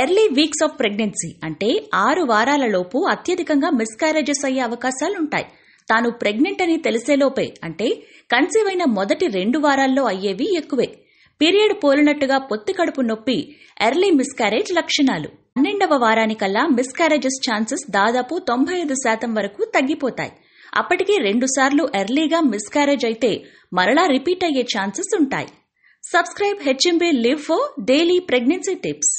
early weeks of pregnancy అంటే ఆరు వారాలలోపు అత్యధికంగా మిస్కారేజెస్ అయ్యే అవకాశాలుంటాయి తాను ప్రెగ్నెంట్ అని తెలిసేలోపే అంటే కన్సీవ్ అయిన మొదటి రెండు వారాల్లో అయ్యేవి ఎక్కువే పీరియడ్ పోలినట్టుగా పొత్తి కడుపు నొప్పి ఎర్లీ మిస్కారేజ్ లక్షణాలు పన్నెండవ వారానికల్లా మిస్కారేజెస్ ఛాన్సెస్ దాదాపు తొంభై ఐదు శాతం వరకు తగ్గిపోతాయి అప్పటికి రెండుసార్లు ఎర్లీగా మిస్కారేజ్ అయితే మరలా రిపీట్ అయ్యే ఛాన్సెస్ ఉంటాయి subscribe HMB live for daily pregnancy tips